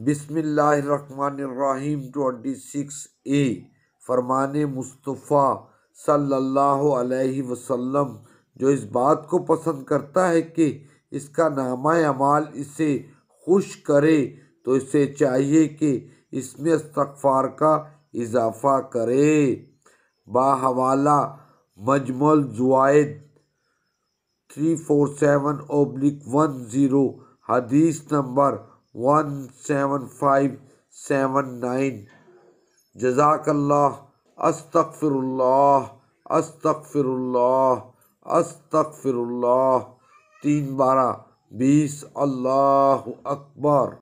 बिसमीम twenty six ए फरमान मुस्तफ़ा सल्लल्लाहु अलैहि वसल्लम जो इस बात को पसंद करता है कि इसका नामा अमाल इसे खुश करे तो इसे चाहिए कि इसमें इस्तफ़ार का इजाफा करे बाहवाला मजमल जुआद three four seven oblique one zero हदीस number one seven five seven nine जजाकल्ला अस्तफ़िरुल्लाह अस्तफ़िरुल्लाह अस्तफ़िरुल्लाह तीन बारह बीस अल्लाह अकबर